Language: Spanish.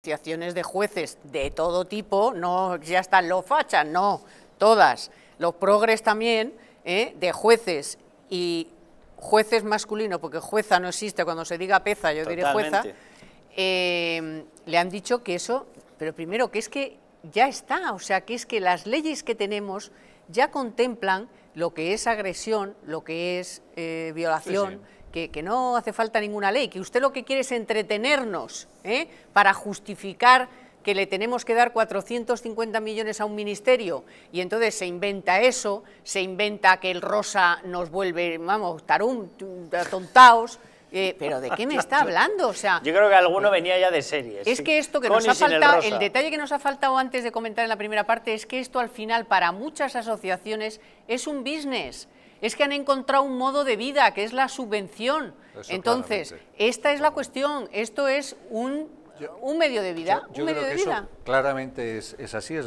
asociaciones de jueces de todo tipo, no ya están los fachas, no, todas, los progres también, ¿eh? de jueces y jueces masculinos, porque jueza no existe, cuando se diga peza yo diré jueza, eh, le han dicho que eso, pero primero que es que ya está, o sea, que es que las leyes que tenemos ya contemplan lo que es agresión, lo que es eh, violación, que, no hace falta ninguna ley, que usted lo que quiere es entretenernos ¿eh? para justificar que le tenemos que dar 450 millones a un ministerio y entonces se inventa eso, se inventa que el rosa nos vuelve, vamos, tarum, tontaos, eh, pero ¿de qué me está hablando? O sea, Yo creo que alguno venía ya de series. Es que esto que nos ha faltado, el, detalle que nos ha faltado antes de comentar en la primera parte es que esto al final para muchas asociaciones es un business es que han encontrado un modo de vida, que es la subvención. Entonces, esta es la cuestión, esto es un, un medio de vida. Yo, creo que Eso claramente es, es así, es decir,